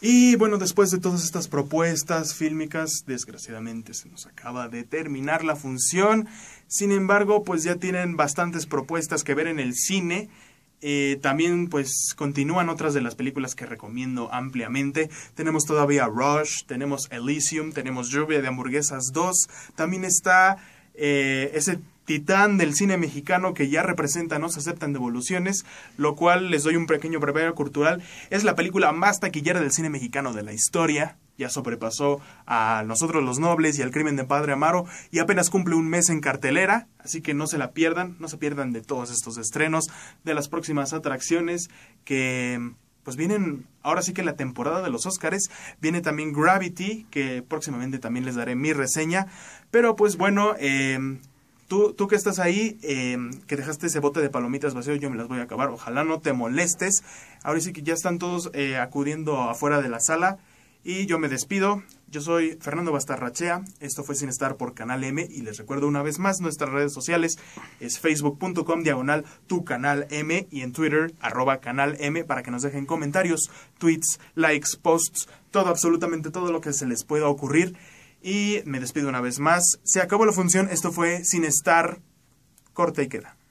Y bueno, después de todas estas propuestas fílmicas, desgraciadamente se nos acaba de terminar la función. Sin embargo, pues ya tienen bastantes propuestas que ver en el cine. Eh, también pues continúan otras de las películas que recomiendo ampliamente. Tenemos todavía Rush, tenemos Elysium, tenemos Lluvia de Hamburguesas 2. También está eh, ese titán del cine mexicano que ya representa No se aceptan devoluciones, lo cual les doy un pequeño preparo cultural. Es la película más taquillera del cine mexicano de la historia. Ya sobrepasó a Nosotros los Nobles y al Crimen de Padre Amaro y apenas cumple un mes en cartelera, así que no se la pierdan, no se pierdan de todos estos estrenos, de las próximas atracciones que pues vienen, ahora sí que la temporada de los Óscares, viene también Gravity, que próximamente también les daré mi reseña, pero pues bueno, eh, Tú, que estás ahí, em, que dejaste ese bote de palomitas vacío, yo me las voy a acabar. Ojalá no te molestes. Ahora sí que ya están todos eh, acudiendo afuera de la sala. Y yo me despido. Yo soy Fernando Bastarrachea. Esto fue Sin Estar por Canal M. Y les recuerdo una vez más nuestras redes sociales. Es facebook.com diagonal tu canal M. Y en Twitter arroba canal M para que nos dejen comentarios, tweets, likes, posts, todo, absolutamente todo lo que se les pueda ocurrir. Y me despido una vez más. Se acabó la función. Esto fue Sin Estar. Corta y queda.